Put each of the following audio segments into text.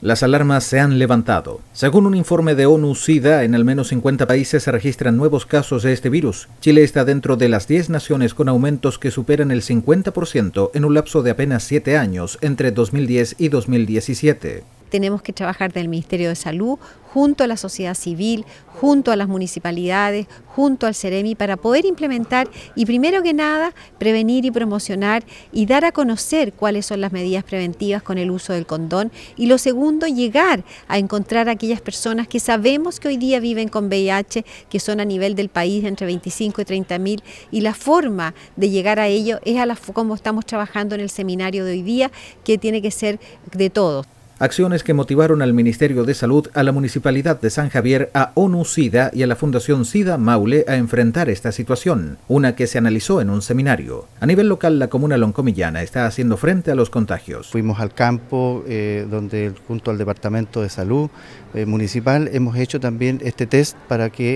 Las alarmas se han levantado. Según un informe de ONU-SIDA, en al menos 50 países se registran nuevos casos de este virus. Chile está dentro de las 10 naciones con aumentos que superan el 50% en un lapso de apenas 7 años entre 2010 y 2017 tenemos que trabajar del Ministerio de Salud junto a la sociedad civil, junto a las municipalidades, junto al CEREMI, para poder implementar y primero que nada prevenir y promocionar y dar a conocer cuáles son las medidas preventivas con el uso del condón y lo segundo, llegar a encontrar a aquellas personas que sabemos que hoy día viven con VIH, que son a nivel del país entre 25 y 30 mil y la forma de llegar a ello es a la, como estamos trabajando en el seminario de hoy día, que tiene que ser de todos acciones que motivaron al Ministerio de Salud, a la Municipalidad de San Javier, a ONU SIDA y a la Fundación SIDA Maule a enfrentar esta situación, una que se analizó en un seminario. A nivel local, la comuna loncomillana está haciendo frente a los contagios. Fuimos al campo, eh, donde junto al Departamento de Salud eh, Municipal hemos hecho también este test para que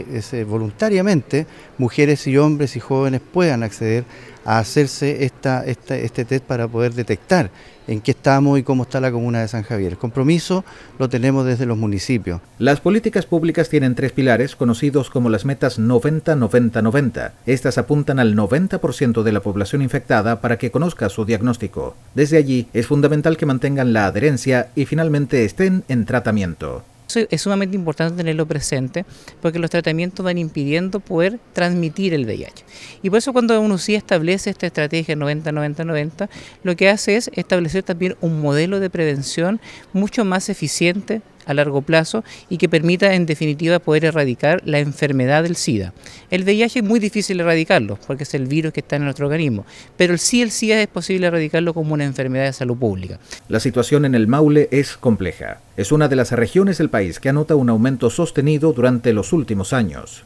voluntariamente mujeres y hombres y jóvenes puedan acceder a hacerse este test para poder detectar en qué estamos y cómo está la comuna de San Javier. El compromiso lo tenemos desde los municipios. Las políticas públicas tienen tres pilares conocidos como las metas 90-90-90. Estas apuntan al 90% de la población infectada para que conozca su diagnóstico. Desde allí es fundamental que mantengan la adherencia y finalmente estén en tratamiento es sumamente importante tenerlo presente porque los tratamientos van impidiendo poder transmitir el VIH. Y por eso cuando uno sí establece esta estrategia 90-90-90, lo que hace es establecer también un modelo de prevención mucho más eficiente, a largo plazo y que permita en definitiva poder erradicar la enfermedad del SIDA. El VIH es muy difícil erradicarlo porque es el virus que está en nuestro organismo, pero el sí el SIDA es posible erradicarlo como una enfermedad de salud pública. La situación en el Maule es compleja. Es una de las regiones del país que anota un aumento sostenido durante los últimos años.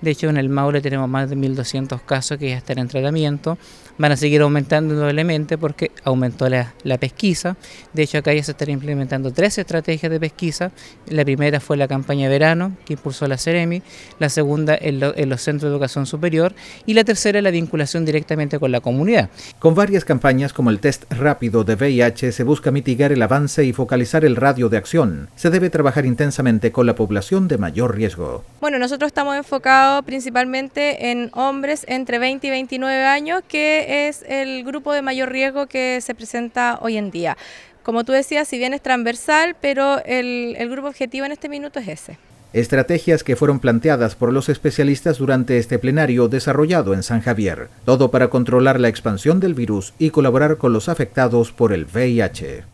De hecho, en el Maule tenemos más de 1.200 casos que ya están en tratamiento. Van a seguir aumentando doblemente porque aumentó la, pesquisa. De hecho, acá ya se están implementando tres estrategias de pesquisa. La primera fue la campaña de verano que impulsó la CEREMI, la segunda en, los centros de educación superior y la tercera la vinculación directamente con la comunidad. Con varias campañas como el test rápido de VIH se busca mitigar el avance y focalizar el radio de acción. Se debe trabajar intensamente con la población de mayor riesgo. Bueno, nosotros estamos enfocados enfocado principalmente en hombres entre 20 y 29 años, que es el grupo de mayor riesgo que se presenta hoy en día. Como tú decías, si bien es transversal, pero el, el grupo objetivo en este minuto es ese. Estrategias que fueron planteadas por los especialistas durante este plenario desarrollado en San Javier, todo para controlar la expansión del virus y colaborar con los afectados por el VIH.